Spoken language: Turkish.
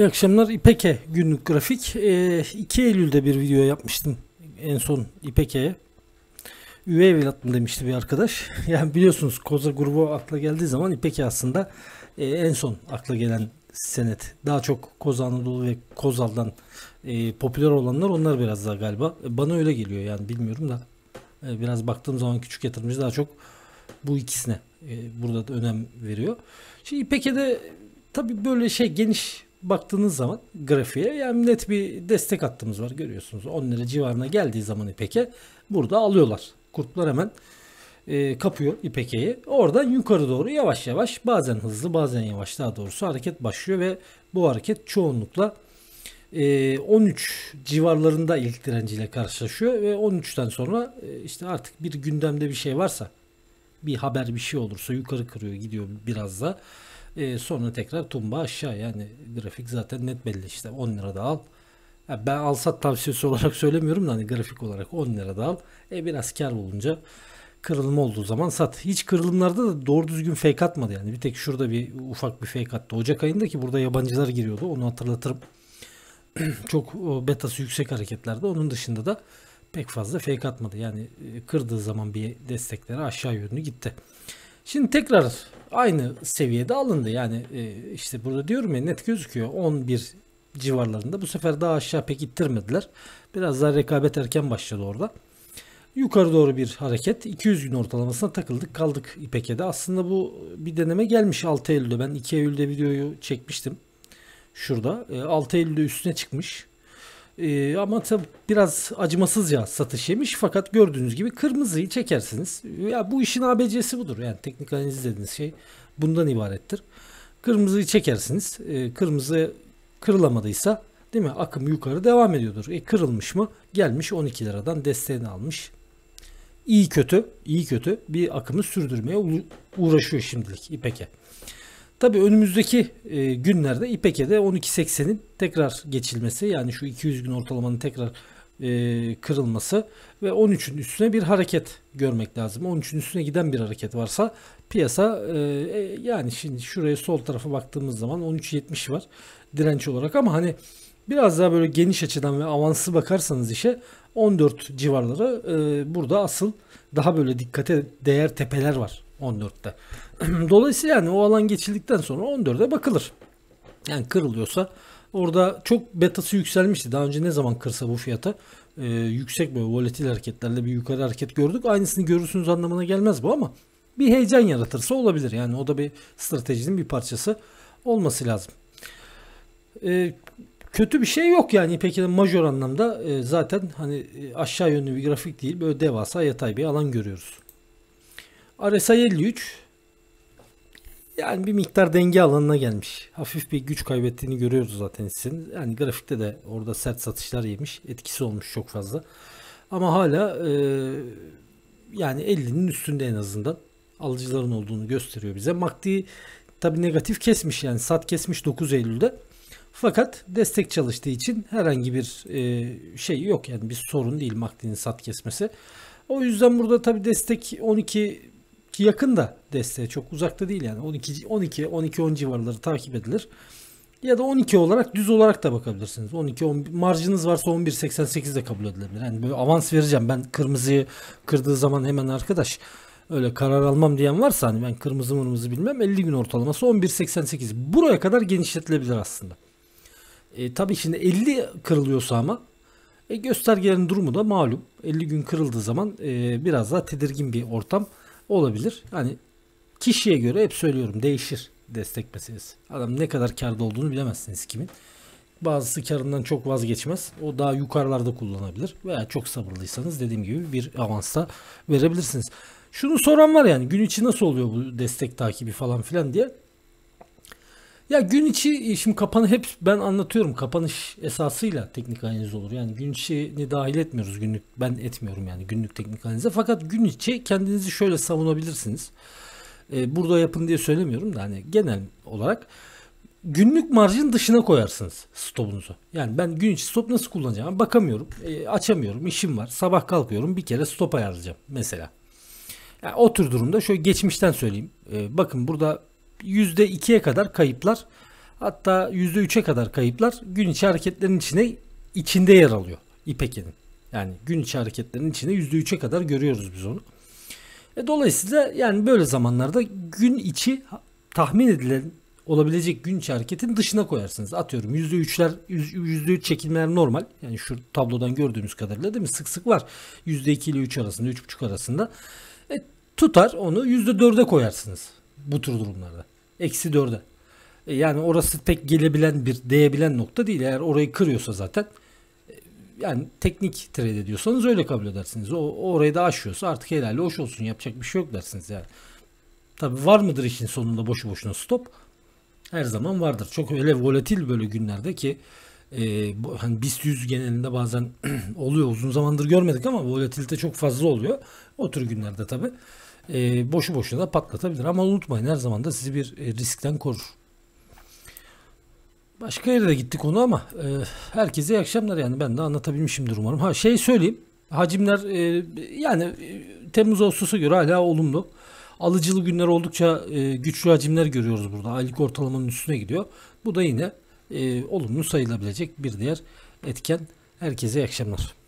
İyi akşamlar. İpek'e günlük grafik. E, ee, 2 Eylül'de bir video yapmıştım en son İpek'e. Üvey evlat demişti bir arkadaş. Yani biliyorsunuz Koza grubu akla geldiği zaman İpek'e aslında e, en son akla gelen senet. Daha çok Koza Anadolu ve Kozal'dan e, popüler olanlar onlar biraz daha galiba. E, bana öyle geliyor yani bilmiyorum da. E, biraz baktığım zaman küçük yatırımcı daha çok bu ikisine e, burada da önem veriyor. Şimdi İpek'e de tabii böyle şey geniş baktığınız zaman grafiğe yani net bir destek hattımız var görüyorsunuz. 10 lira civarına geldiği zaman ipeke burada alıyorlar. Kurtlar hemen e, kapıyor ipekeyi Oradan yukarı doğru yavaş yavaş bazen hızlı bazen yavaş daha doğrusu hareket başlıyor ve bu hareket çoğunlukla e, 13 civarlarında ilk direnciyle karşılaşıyor ve 13'ten sonra e, işte artık bir gündemde bir şey varsa bir haber bir şey olursa yukarı kırıyor gidiyor biraz da. E, sonra tekrar tumba aşağı yani grafik zaten net belli işte 10 da al. Yani ben alsat tavsiyesi olarak söylemiyorum da hani grafik olarak 10 da al. E, biraz kar olunca kırılma olduğu zaman sat. Hiç kırılımlarda da doğru düzgün fake atmadı yani. Bir tek şurada bir ufak bir fake attı. Ocak ayında ki burada yabancılar giriyordu. Onu hatırlatırım. Çok betası yüksek hareketlerde. Onun dışında da pek fazla fake atmadı. Yani e, kırdığı zaman bir destekleri aşağı yönlü gitti. Şimdi tekrar aynı seviyede alındı. Yani e, işte burada diyorum ya net gözüküyor. 11 civarlarında. Bu sefer daha aşağı pek ittirmediler. Biraz daha rekabet erken başladı orada. Yukarı doğru bir hareket. 200 gün ortalamasına takıldık kaldık İpek'e'de. Aslında bu bir deneme gelmiş 6 Eylül'de. Ben 2 Eylül'de videoyu çekmiştim. Şurada. 6 e, Eylül'de üstüne çıkmış. Ee, ama tabi biraz acımasızca satış yemiş fakat gördüğünüz gibi kırmızıyı çekersiniz. Ya bu işin ABC'si budur. Yani teknik analiz dediğiniz şey bundan ibarettir. Kırmızıyı çekersiniz. Ee, kırmızı kırılamadıysa değil mi? Akım yukarı devam ediyordur. E kırılmış mı? Gelmiş 12 liradan desteğini almış. İyi kötü, iyi kötü bir akımı sürdürmeye uğraşıyor şimdilik İpek'e. Tabi önümüzdeki e, günlerde İPEK'e de 12.80'in tekrar geçilmesi yani şu 200 gün ortalamanın tekrar e, kırılması ve 13'ün üstüne bir hareket görmek lazım. 13'ün üstüne giden bir hareket varsa piyasa e, e, yani şimdi şuraya sol tarafa baktığımız zaman 13.70 var direnç olarak ama hani biraz daha böyle geniş açıdan ve avanslı bakarsanız işe 14 civarları e, burada asıl daha böyle dikkate değer tepeler var. 14'te. Dolayısıyla yani o alan geçildikten sonra 14'e bakılır. Yani kırılıyorsa orada çok betası yükselmişti. Daha önce ne zaman kırsa bu fiyata e, yüksek böyle volatil hareketlerle bir yukarı hareket gördük. Aynısını görürsünüz anlamına gelmez bu ama bir heyecan yaratırsa olabilir. Yani o da bir stratejinin bir parçası olması lazım. E, kötü bir şey yok yani İpek'in majör anlamda e, zaten hani e, aşağı yönlü bir grafik değil böyle devasa yatay bir alan görüyoruz. RSI 53 yani bir miktar denge alanına gelmiş. Hafif bir güç kaybettiğini görüyoruz zaten sizin. Yani grafikte de orada sert satışlar yemiş. Etkisi olmuş çok fazla. Ama hala e, yani 50'nin üstünde en azından alıcıların olduğunu gösteriyor bize. MACD tabi negatif kesmiş yani sat kesmiş 9 Eylül'de. Fakat destek çalıştığı için herhangi bir e, şey yok yani bir sorun değil MACD'nin sat kesmesi. O yüzden burada tabi destek 12 ki yakın da desteğe çok uzakta değil yani 12 12 12 10 civarları takip edilir. Ya da 12 olarak düz olarak da bakabilirsiniz. 12 10 marjınız varsa 11 88 de kabul edilebilir. Yani böyle avans vereceğim ben kırmızıyı kırdığı zaman hemen arkadaş öyle karar almam diyen varsa hani ben kırmızı mırmızı bilmem 50 gün ortalaması 11.88 buraya kadar genişletilebilir aslında. E, tabii şimdi 50 kırılıyorsa ama e, göstergelerin durumu da malum 50 gün kırıldığı zaman e, biraz daha tedirgin bir ortam olabilir. Hani kişiye göre hep söylüyorum değişir destek meselesi. Adam ne kadar karda olduğunu bilemezsiniz kimin. Bazısı karından çok vazgeçmez. O daha yukarılarda kullanabilir. Veya çok sabırlıysanız dediğim gibi bir avansa verebilirsiniz. Şunu soran var yani gün içi nasıl oluyor bu destek takibi falan filan diye. Ya gün içi e, şimdi kapanı hep ben anlatıyorum kapanış esasıyla teknik analiz olur. Yani gün içini dahil etmiyoruz günlük ben etmiyorum yani günlük teknik analize. Fakat gün içi kendinizi şöyle savunabilirsiniz. Ee, burada yapın diye söylemiyorum da hani genel olarak günlük marjın dışına koyarsınız stopunuzu. Yani ben gün içi stop nasıl kullanacağım bakamıyorum e, açamıyorum işim var sabah kalkıyorum bir kere stop ayarlayacağım mesela. Yani o tür durumda şöyle geçmişten söyleyeyim. Ee, bakın burada %2'ye kadar kayıplar hatta %3'e kadar kayıplar gün içi hareketlerin içine içinde yer alıyor İpek'in. Yani gün içi hareketlerin içinde %3'e kadar görüyoruz biz onu. E dolayısıyla yani böyle zamanlarda gün içi tahmin edilen olabilecek gün içi hareketin dışına koyarsınız. Atıyorum %3'ler %3 çekilmeler normal. Yani şu tablodan gördüğünüz kadarıyla değil mi? Sık sık var. %2 ile 3 arasında, 3,5 arasında. E, tutar onu %4'e koyarsınız bu tür durumlarda. Eksi 4'e. E, yani orası pek gelebilen bir değebilen nokta değil. Eğer orayı kırıyorsa zaten e, yani teknik trade ediyorsanız öyle kabul edersiniz. O orayı da aşıyorsa artık helalle hoş olsun yapacak bir şey yok dersiniz yani. Tabi var mıdır işin sonunda boşu boşuna stop? Her zaman vardır. Çok öyle volatil böyle günlerde ki e, bu, hani BIST 100 genelinde bazen oluyor. Uzun zamandır görmedik ama volatilite çok fazla oluyor. O tür günlerde tabii e, boşu boşuna da patlatabilir. Ama unutmayın her zaman da sizi bir e, riskten korur. Başka yere de gitti konu ama e, herkese iyi akşamlar yani ben de anlatabilmişimdir umarım. Ha şey söyleyeyim hacimler e, yani e, Temmuz Ağustos'a göre hala olumlu. Alıcılı günler oldukça e, güçlü hacimler görüyoruz burada. Aylık ortalamanın üstüne gidiyor. Bu da yine e, olumlu sayılabilecek bir diğer etken. Herkese iyi akşamlar.